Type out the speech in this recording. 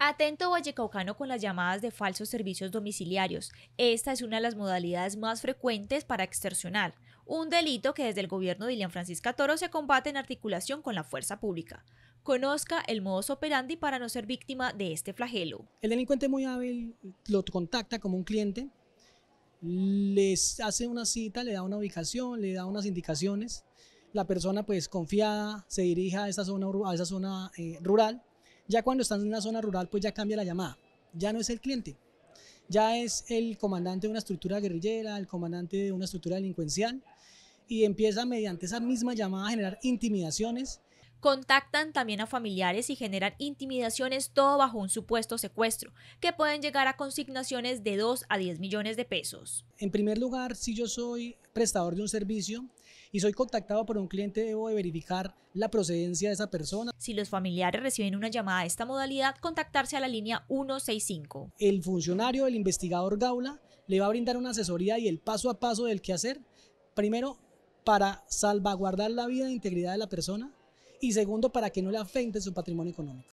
Atento Vallecaucano con las llamadas de falsos servicios domiciliarios. Esta es una de las modalidades más frecuentes para extorsionar, un delito que desde el gobierno de Ilian Francisca Toro se combate en articulación con la fuerza pública. Conozca el modus operandi para no ser víctima de este flagelo. El delincuente muy hábil lo contacta como un cliente, le hace una cita, le da una ubicación, le da unas indicaciones. La persona pues confiada se dirige a esa zona, eh, rural ya cuando están en una zona rural, pues ya cambia la llamada. Ya no es el cliente, ya es el comandante de una estructura guerrillera, el comandante de una estructura delincuencial, y empieza mediante esa misma llamada a generar intimidaciones. Contactan también a familiares y generan intimidaciones todo bajo un supuesto secuestro, que pueden llegar a consignaciones de 2 a 10 millones de pesos. En primer lugar, si yo soy prestador de un servicio y soy contactado por un cliente, debo de verificar la procedencia de esa persona. Si los familiares reciben una llamada de esta modalidad, contactarse a la línea 165. El funcionario, el investigador Gaula, le va a brindar una asesoría y el paso a paso del hacer, Primero, para salvaguardar la vida e integridad de la persona y segundo, para que no le afecte su patrimonio económico.